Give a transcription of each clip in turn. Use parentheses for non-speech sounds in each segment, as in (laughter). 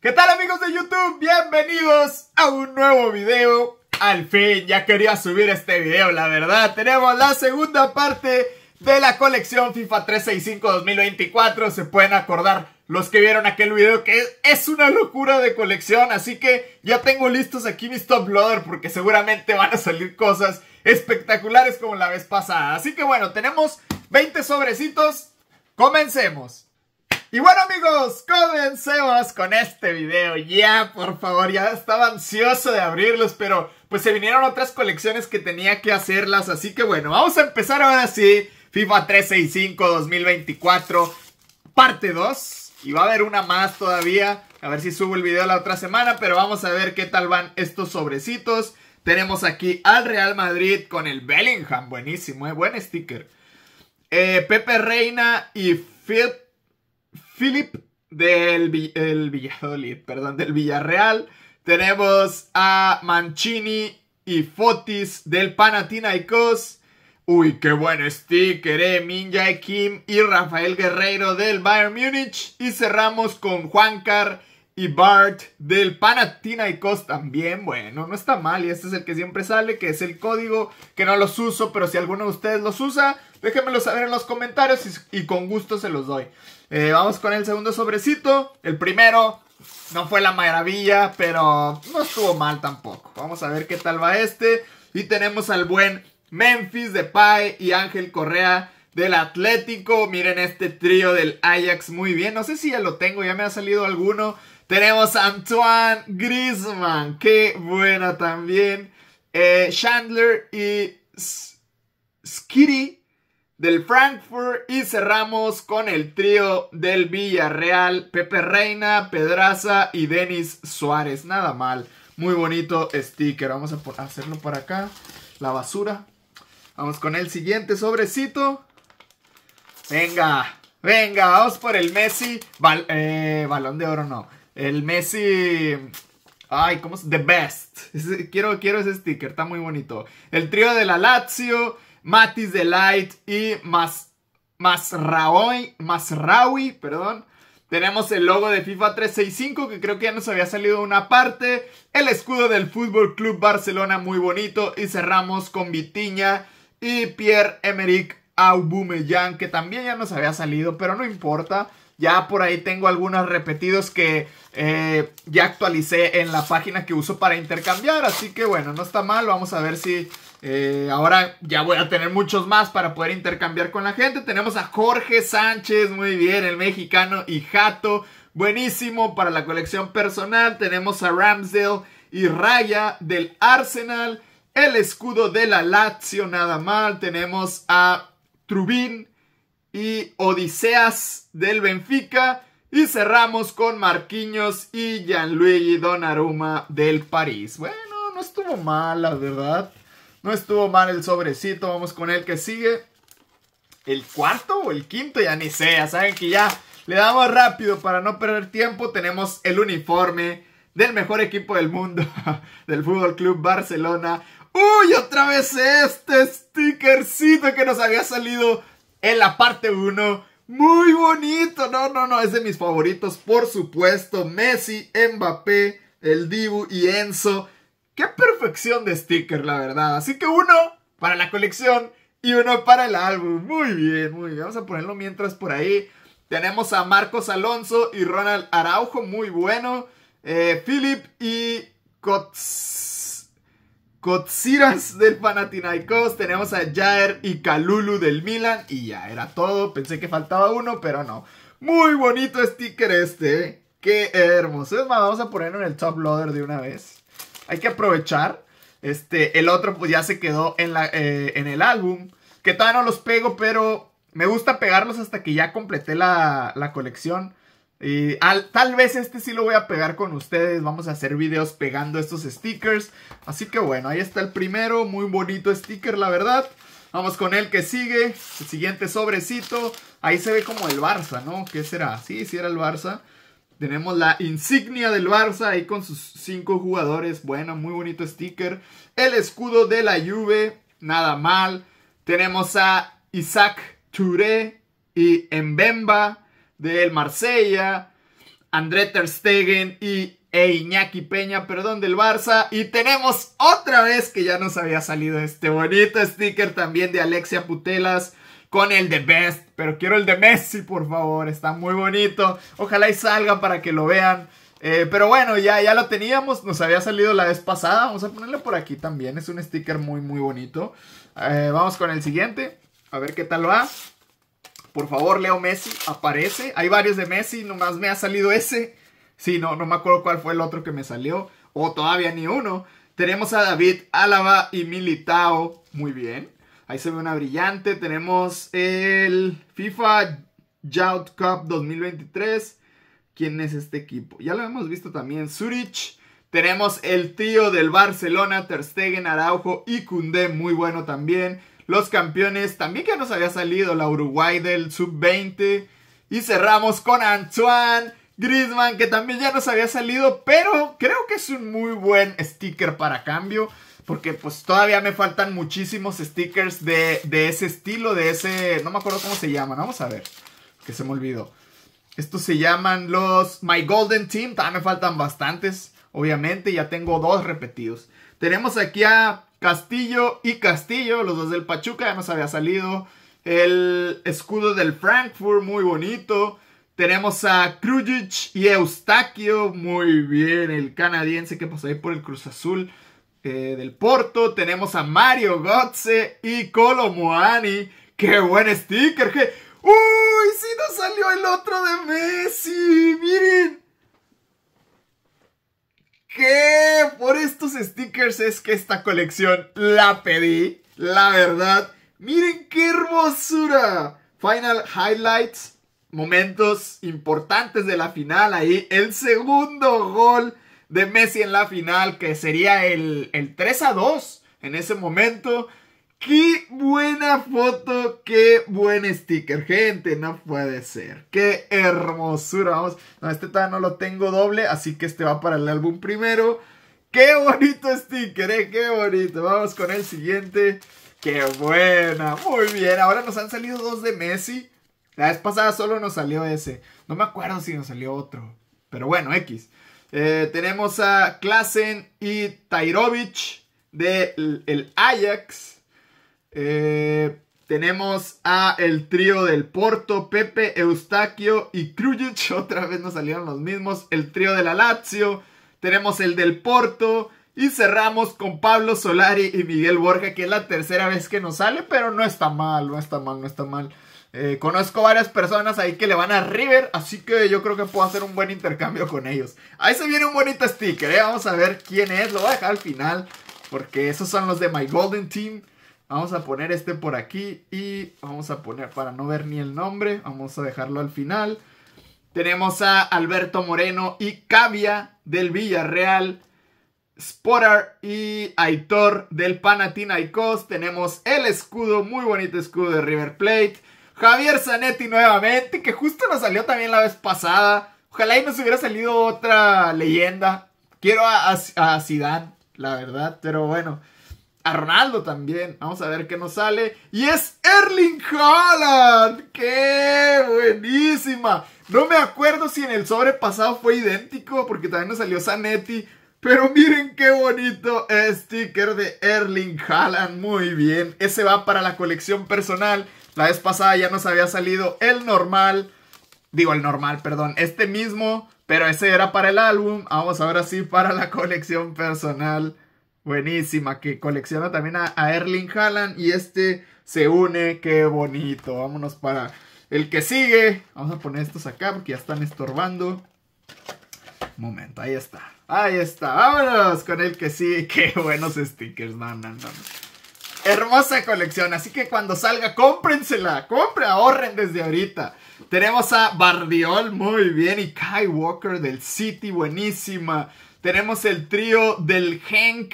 ¿Qué tal amigos de YouTube? Bienvenidos a un nuevo video. Al fin, ya quería subir este video, la verdad. Tenemos la segunda parte de la colección FIFA 365 2024. Se pueden acordar los que vieron aquel video que es una locura de colección. Así que ya tengo listos aquí mis top loader porque seguramente van a salir cosas espectaculares como la vez pasada. Así que bueno, tenemos 20 sobrecitos. Comencemos. Y bueno amigos, comencemos con este video. Ya, por favor, ya estaba ansioso de abrirlos, pero pues se vinieron otras colecciones que tenía que hacerlas. Así que bueno, vamos a empezar ahora sí. FIFA 365 2024, parte 2. Y va a haber una más todavía. A ver si subo el video la otra semana, pero vamos a ver qué tal van estos sobrecitos. Tenemos aquí al Real Madrid con el Bellingham. Buenísimo, es ¿eh? buen sticker. Eh, Pepe Reina y Fit. Philip del Villarreal. Tenemos a Mancini y Fotis del Panathinaikos. Uy, qué buen sticker, eh. Minja Kim y Rafael Guerreiro del Bayern Munich Y cerramos con Juan y Bart del Panathinaikos también. Bueno, no está mal. Y este es el que siempre sale, que es el código, que no los uso, pero si alguno de ustedes los usa, Déjenmelo saber en los comentarios y, con gusto se los doy. Eh, vamos con el segundo sobrecito. El primero no fue la maravilla, pero no estuvo mal tampoco. Vamos a ver qué tal va este. Y tenemos al buen Memphis de Pai y Ángel Correa del Atlético. Miren este trío del Ajax muy bien. No sé si ya lo tengo, ya me ha salido alguno. Tenemos a Antoine Griezmann, qué buena también. Eh, Chandler y Skiri del Frankfurt y cerramos con el trío del Villarreal, Pepe Reina, Pedraza y Denis Suárez. Nada mal, muy bonito sticker. Vamos a hacerlo para acá, la basura. Vamos con el siguiente sobrecito. Venga, venga, vamos por el Messi. Eh, balón de oro no. El Messi Ay, ¿cómo es? The Best. (laughs) Quiero, quiero ese sticker, está muy bonito. El trío de la Lazio, Matis de Light y Mas, más perdón. Tenemos el logo de FIFA 365 que creo que ya nos había salido una parte. El escudo del Fútbol Club Barcelona muy bonito y cerramos con Vitiña y Pierre Emerick Aubameyang que también ya nos había salido, pero no importa. Ya por ahí tengo algunos repetidos que eh, ya actualicé en la página que uso para intercambiar. Así que bueno, no está mal. Vamos a ver si eh, ahora ya voy a tener muchos más para poder intercambiar con la gente. Tenemos a Jorge Sánchez, muy bien, el mexicano y Jato, buenísimo para la colección personal. Tenemos a Ramsdale y Raya del Arsenal, el escudo de la Lazio, nada mal. Tenemos a Trubin y Odiseas del Benfica. Y cerramos con Marquinhos y Gianluigi Donnarumma del París. Bueno, no estuvo mal, la verdad. No estuvo mal el sobrecito, vamos con el que sigue. ¿El cuarto o el quinto? Ya ni sé, ya saben que ya le damos rápido para no perder tiempo. Tenemos el uniforme del mejor equipo del mundo, (laughs) del Fútbol Club Barcelona. ¡Uy! Otra vez este stickercito que nos había salido en la parte 1. Muy bonito. No, no, no. Es de mis favoritos. Por supuesto. Messi, Mbappé, el Dibu y Enzo. Qué perfección de sticker, la verdad. Así que uno para la colección y uno para el álbum. Muy bien, muy bien. Vamos a ponerlo mientras por ahí. Tenemos a Marcos Alonso y Ronald Araujo, muy bueno. Eh, Philip y Kots... Kotsiras del Panathinaikos. Tenemos a Jair y Kalulu del Milan. Y ya era todo. Pensé que faltaba uno, pero no. Muy bonito sticker este. ¿eh? Qué hermoso. vamos a ponerlo en el top loader de una vez hay que aprovechar. Este, el otro pues ya se quedó en, la, eh, en el álbum. Que todavía no los pego, pero me gusta pegarlos hasta que ya completé la, colección. Y tal vez este sí lo voy a pegar con ustedes. Vamos a hacer videos pegando estos stickers. Así que bueno, ahí está el primero. Muy bonito sticker, la verdad. Vamos con el que sigue. El siguiente sobrecito. Ahí se ve como el Barça, ¿no? ¿Qué será? Sí, sí era el Barça. Tenemos la insignia del Barça ahí con sus cinco jugadores. Bueno, muy bonito sticker. El escudo de la Juve, nada mal. Tenemos a Isaac Touré y Mbemba del Marsella. André Ter Stegen y e Peña, perdón, del Barça. Y tenemos otra vez que ya nos había salido este bonito sticker también de Alexia Putelas con el de Best. Pero quiero el de Messi, por favor. Está muy bonito. Ojalá y salga para que lo vean. Eh, pero bueno, ya, ya lo teníamos, nos había salido la vez pasada. Vamos a ponerlo por aquí también. Es un sticker muy, muy bonito. Eh, vamos con el siguiente. A ver qué tal va. Por favor, Leo Messi, aparece. Hay varios de Messi, nomás me ha salido ese. Sí, no, no me acuerdo cuál fue el otro que me salió. O todavía ni uno. Tenemos a David, Álava y Militao. Muy bien. Ahí se ve una brillante. Tenemos el FIFA Youth Cup 2023. ¿Quién es este equipo? Ya lo hemos visto también. Zurich. Tenemos el tío del Barcelona, Ter Stegen, Araujo y Cundé. Muy bueno también. Los campeones. También que nos había salido la Uruguay del Sub-20. Y cerramos con Antoine. Griezmann, que también ya nos había salido, pero creo que es un muy buen sticker para cambio. Porque pues todavía me faltan muchísimos stickers de, ese estilo, de ese... No me acuerdo cómo se llaman, vamos a ver. Que se me olvidó. Estos se llaman los My Golden Team. Todavía me faltan bastantes, obviamente. Ya tengo dos repetidos. Tenemos aquí a Castillo y Castillo, los dos del Pachuca. Ya nos había salido el escudo del Frankfurt, muy bonito. Tenemos a Krujic y Eustaquio, muy bien, el canadiense que pasó ahí por el Cruz Azul. Eh, del Porto, tenemos a Mario Gotze y Colo Moani. ¡Qué buen sticker! ¡Uy! ¡Sí nos salió el otro de Messi! ¡Miren! ¿Qué? Por estos stickers es que esta colección la pedí, la verdad. ¡Miren qué hermosura! Final highlights, momentos importantes de la final ahí. El segundo gol de Messi en la final, que sería el, 3 a 2 en ese momento. ¡Qué buena foto! ¡Qué buen sticker! Gente, no puede ser. ¡Qué hermosura! Vamos, este todavía no lo tengo doble, así que este va para el álbum primero. ¡Qué bonito sticker! Eh, ¡Qué bonito! Vamos con el siguiente. ¡Qué buena! Muy bien, ahora nos han salido dos de Messi. La vez pasada solo nos salió ese. No me acuerdo si nos salió otro. Pero bueno, X. Eh, tenemos a Klassen y Tairovic del el Ajax. Eh, tenemos a el trío del Porto, Pepe, Eustaquio y Krujic. (laughs) Otra vez nos salieron los mismos. El trío de la Lazio. Tenemos el del Porto. Y cerramos con Pablo Solari y Miguel Borja, que es la tercera vez que nos sale, pero no está mal, no está mal, no está mal. Eh, conozco varias personas ahí que le van a River, así que yo creo que puedo hacer un buen intercambio con ellos. Ahí se viene un bonito sticker, eh. Vamos a ver quién es, lo voy a dejar al final, porque esos son los de My Golden Team. Vamos a poner este por aquí y vamos a poner, para no ver ni el nombre, vamos a dejarlo al final. Tenemos a Alberto Moreno y Cavia del Villarreal. Spotter y Aitor del Panathinaikos. Tenemos el escudo, muy bonito escudo de River Plate. Javier Zanetti nuevamente, que justo nos salió también la vez pasada. Ojalá y nos hubiera salido otra leyenda. Quiero a, a, Zidane, la verdad, pero bueno. A Ronaldo también. Vamos a ver qué nos sale. Y es Erling Haaland. ¡Qué buenísima! No me acuerdo si en el sobre pasado fue idéntico, porque también nos salió Zanetti. Pero miren qué bonito sticker de Erling Haaland. Muy bien. Ese va para la colección personal. La vez pasada ya nos había salido el normal. Digo, el normal, perdón. Este mismo, pero ese era para el álbum. Vamos ahora sí para la colección personal. Buenísima, que colecciona también a, Erling Haaland. Y este se une, qué bonito. Vámonos para el que sigue. Vamos a poner estos acá porque ya están estorbando. Momento, ahí está. Ahí está. Vámonos con el que sigue. (laughs) Qué buenos stickers. No, no, no hermosa colección. Así que cuando salga, cómprensela. Compre, ahorren desde ahorita. Tenemos a Bardiol, muy bien. Y Kai Walker del City, buenísima. Tenemos el trío del Hank,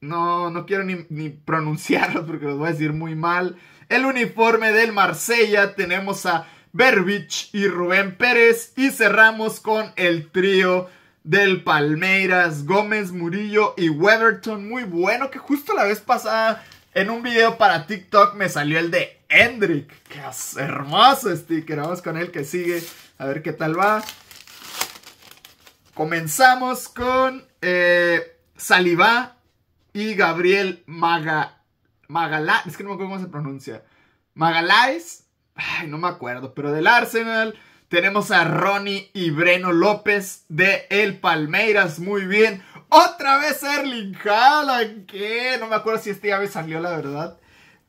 No, no quiero ni, pronunciarlo porque los voy a decir muy mal. El uniforme del Marsella. Tenemos a Berbich y Rubén Pérez. Y cerramos con el trío del Palmeiras, Gómez, Murillo y Weatherton, Muy bueno, que justo la vez pasada en un video para TikTok me salió el de Hendrik. ¡Qué hermoso sticker! Vamos con el que sigue. A ver qué tal va. Comenzamos con eh, y Gabriel Maga, Magalá. Es que no me acuerdo cómo se pronuncia. Magaláes. Ay, no me acuerdo. Pero del Arsenal. Tenemos a Ronnie y Breno López de El Palmeiras. Muy bien. Otra vez Erling Haaland, que no me acuerdo si este ya me salió la verdad.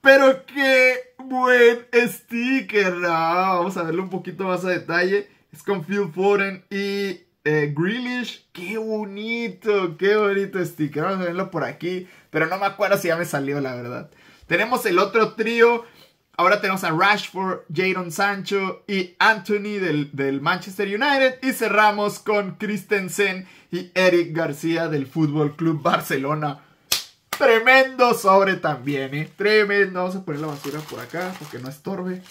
Pero qué buen sticker. Ah, vamos a verlo un poquito más a detalle. Es con Phil Foden y eh, Grealish. Qué bonito, qué bonito sticker. Vamos a verlo por aquí. Pero no me acuerdo si ya me salió la verdad. Tenemos el otro trío Ahora tenemos a Rashford, Jadon Sancho y Anthony del, del, Manchester United. Y cerramos con Christensen y Eric García del Fútbol Club Barcelona. Tremendo sobre también, ¿eh? Tremendo. Vamos a poner la basura por acá porque no estorbe.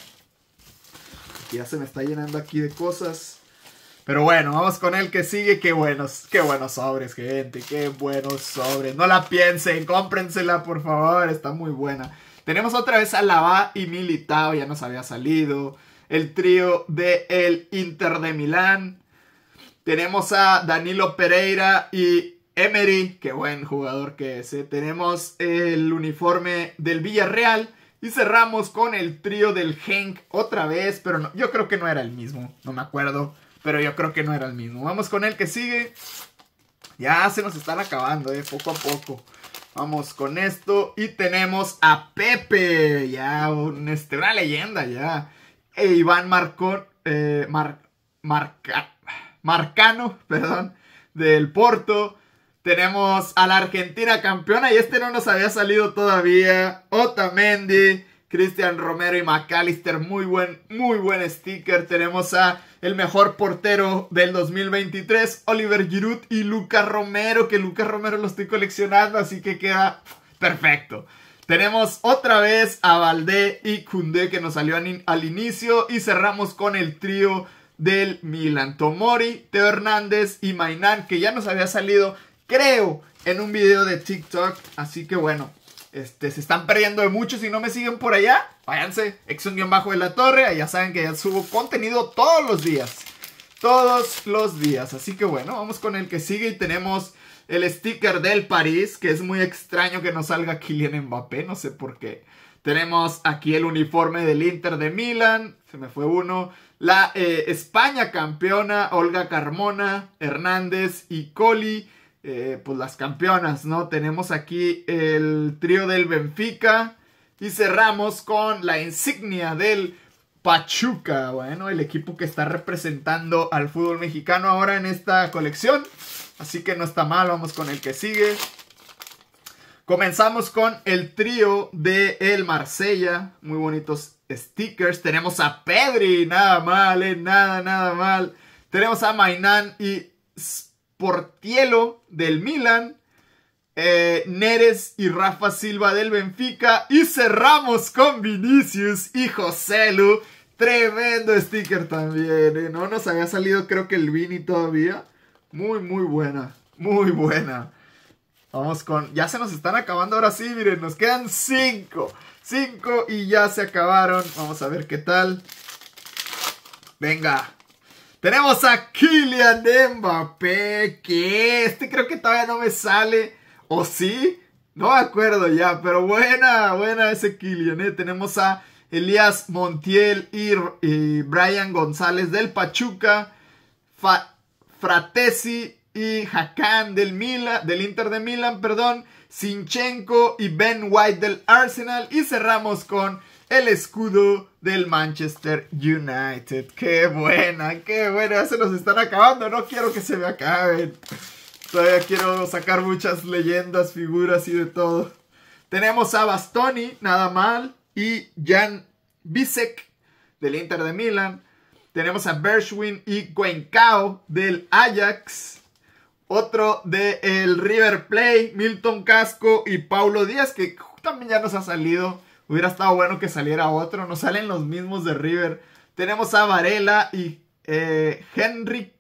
ya se me está llenando aquí de cosas. Pero bueno, vamos con el que sigue. Qué buenos, qué buenos sobres, gente. Qué buenos sobres. No la piensen, cómprensela, por favor. Está muy buena. Tenemos otra vez a Lava y Militao, ya nos había salido. El trío de el Inter de Milán. Tenemos a Danilo Pereira y Emery, qué buen jugador que es. Eh. Tenemos el uniforme del Villarreal. Y cerramos con el trío del Henk otra vez, pero no, yo creo que no era el mismo, no me acuerdo, pero yo creo que no era el mismo. Vamos con el que sigue. Ya se nos están acabando, eh, poco a poco. Vamos con esto y tenemos a Pepe, ya un, este, una leyenda ya. E Iván Marcon eh, Mar, Marcano, (laughs) perdón, del Porto. Tenemos a la Argentina campeona y este no nos había salido todavía. Otamendi. Cristian Romero y McAllister, muy buen, muy buen sticker. Tenemos a el mejor portero del 2023, Oliver Giroud y Lucas Romero, que Lucas Romero lo estoy coleccionando, así que queda perfecto. Tenemos otra vez a Valdé y Kunde que nos salió al inicio y cerramos con el trío del Milan. Tomori, Teo Hernández y Mainan que ya nos había salido, creo, en un video de TikTok. Así que bueno, este, se están perdiendo de mucho. Si no me siguen por allá, váyanse. Exxon-Bajo de la Torre. Allá saben que ya subo contenido todos los días. Todos los días. Así que bueno, vamos con el que sigue. Y tenemos el sticker del París. Que es muy extraño que no salga Kylian Mbappé. No sé por qué. Tenemos aquí el uniforme del Inter de Milán. Se me fue uno. La eh, España campeona. Olga Carmona, Hernández y Coli. Eh, pues las campeonas, ¿no? Tenemos aquí el trío del Benfica y cerramos con la insignia del Pachuca, bueno, el equipo que está representando al fútbol mexicano ahora en esta colección. Así que no está mal, vamos con el que sigue. Comenzamos con el trío de El Marsella. Muy bonitos stickers. Tenemos a Pedri, nada mal, eh, nada, nada mal. Tenemos a Mainan y Portielo del Milan, eh, Neres y Rafa Silva del Benfica. Y cerramos con Vinicius y Joselu. Tremendo sticker también. Eh, no nos había salido creo que el Vini todavía. Muy, muy buena. Muy buena. Vamos con... Ya se nos están acabando ahora sí, miren. Nos quedan 5. 5 y ya se acabaron. Vamos a ver qué tal. Venga. Tenemos a Kylian Mbappé, que este creo que todavía no me sale, o sí, no me acuerdo ya, pero buena, buena ese Kylian, ¿eh? Tenemos a Elías Montiel y, Brian González del Pachuca, Fratesi y Hakan del, Mila, del Inter de Milan, perdón, Sinchenko y Ben White del Arsenal, y cerramos con el escudo del Manchester United. ¡Qué buena! ¡Qué buena! se nos están acabando. No quiero que se me acaben. Todavía quiero sacar muchas leyendas, figuras y de todo. Tenemos a Bastoni, nada mal. Y Jan Bisek del Inter de Milán. Tenemos a Bershwin y Cuencao del Ajax. Otro de el River Play, Milton Casco y Paulo Díaz, que también ya nos ha salido Hubiera estado bueno que saliera otro. no salen los mismos de River. Tenemos a Varela y eh, Henrik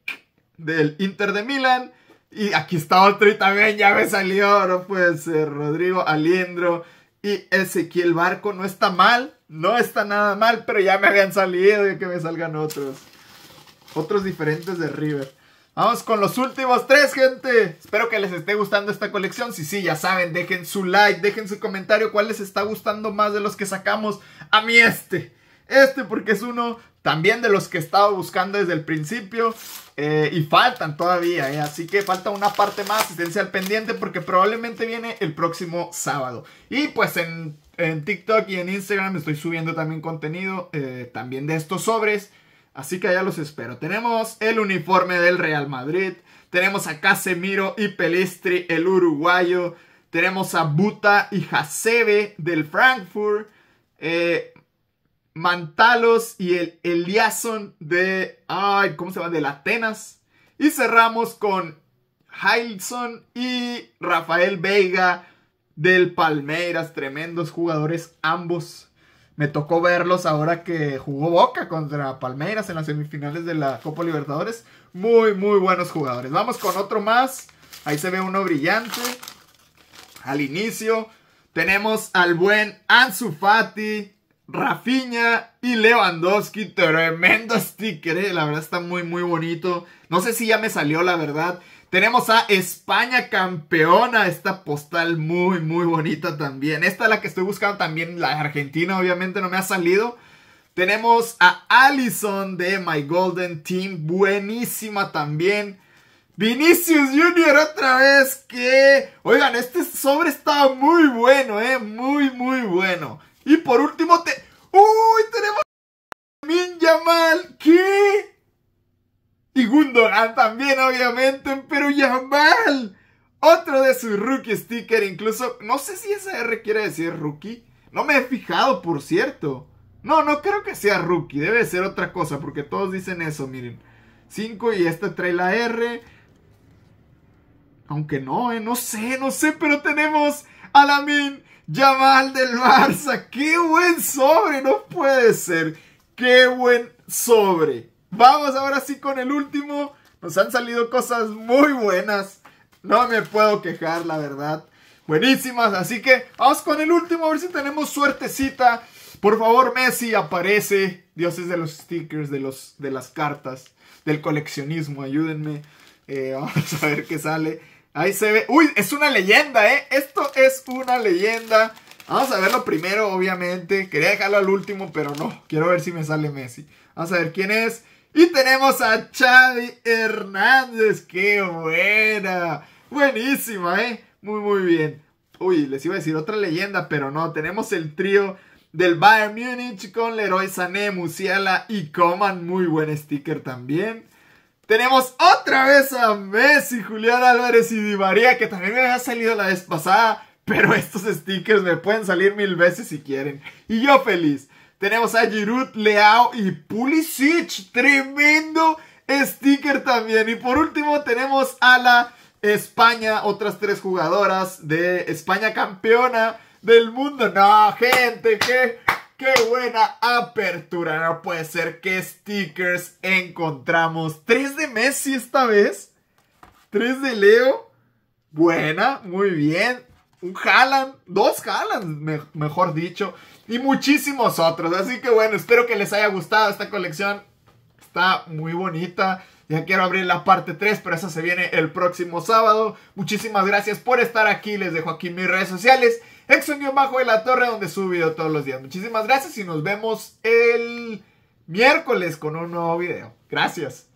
del Inter de Milán. Y aquí está otro y también ya me salió. No Rodrigo Aliendro y Ezequiel Barco. No está mal. No está nada mal. Pero ya me habían salido y que me salgan otros. Otros diferentes de River. Vamos con los últimos tres, gente. Espero que les esté gustando esta colección. Si sí, ya saben, dejen su like, dejen su comentario cuál les está gustando más de los que sacamos. A mí este. Este porque es uno también de los que estado buscando desde el principio. Eh, y faltan todavía, eh. así que falta una parte más, asistencia al pendiente, porque probablemente viene el próximo sábado. Y pues en, en TikTok y en Instagram estoy subiendo también contenido, eh, también de estos sobres. Así que allá los espero. Tenemos el uniforme del Real Madrid. Tenemos a Casemiro y Pelistri, el uruguayo. Tenemos a Buta y Hasebe del Frankfurt. Eh, Mantalos y el Eliasson de. Ay, ¿cómo se llama? Del Atenas. Y cerramos con Heilson y Rafael Veiga del Palmeiras. Tremendos jugadores ambos. Me tocó verlos ahora que jugó Boca contra Palmeiras en las semifinales de la Copa Libertadores. Muy, muy buenos jugadores. Vamos con otro más. Ahí se ve uno brillante. Al inicio tenemos al buen Ansu Fati, Rafinha y Lewandowski. Tremendo sticker, eh. la verdad está muy, muy bonito. No sé si ya me salió, la verdad. Tenemos a España campeona, esta postal muy, muy bonita también. Esta es la que estoy buscando también, la Argentina obviamente no me ha salido. Tenemos a Allison de My Golden Team, buenísima también. Vinicius Junior otra vez que... Oigan, este sobre está muy bueno, eh, muy, muy bueno. Y por último, te... Segundo, también, obviamente, pero Jamal Otro de sus rookie sticker, incluso, no sé si esa R quiere decir rookie. No me he fijado, por cierto. No, no creo que sea rookie, debe ser otra cosa, porque todos dicen eso, miren. 5 y esta trae la R. Aunque no, eh, no sé, no sé, pero tenemos a Lamin Yamal del Barça. ¡Qué buen sobre! No puede ser. ¡Qué buen sobre! Vamos ahora sí con el último. Nos han salido cosas muy buenas. No me puedo quejar, la verdad. Buenísimas. Así que vamos con el último, a ver si tenemos suertecita. Por favor, Messi, aparece. Dioses de los stickers, de, los, de las cartas, del coleccionismo, ayúdenme. Eh, (laughs) vamos a ver qué sale. Ahí se ve. Uy, es una leyenda, ¿eh? Esto es una leyenda. Vamos a verlo primero, obviamente. Quería dejarlo al último, pero no. Quiero ver si me sale Messi. Vamos a ver quién es. Y tenemos a Xavi Hernández. ¡Qué buena! Buenísima, ¿eh? Muy, muy bien. Uy, les iba a decir otra leyenda, pero no. Tenemos el trío del Bayern Múnich con Leroy Sané, Musiala y Coman. Muy buen sticker también. Tenemos otra vez a Messi, Julián Álvarez y Di María, que también me había salido la vez pasada. Pero estos stickers me pueden salir mil veces si quieren. Y yo feliz. Tenemos a Giroud, Leao y Pulisic. Tremendo sticker también. Y por último tenemos a la España, otras tres jugadoras de España campeona del mundo. No, gente, qué, qué buena apertura. No puede ser que stickers encontramos. Tres de Messi esta vez. Tres de Leo. Buena, muy bien. Un Haaland, dos Haaland, mejor dicho y muchísimos otros. Así que bueno, espero que les haya gustado esta colección. Está muy bonita. Ya quiero abrir la parte 3, pero esa se viene el próximo sábado. Muchísimas gracias por estar aquí. Les dejo aquí mis redes sociales. Exxon-Bajo de la Torre, donde subo video todos los días. Muchísimas gracias y nos vemos el miércoles con un nuevo video. Gracias.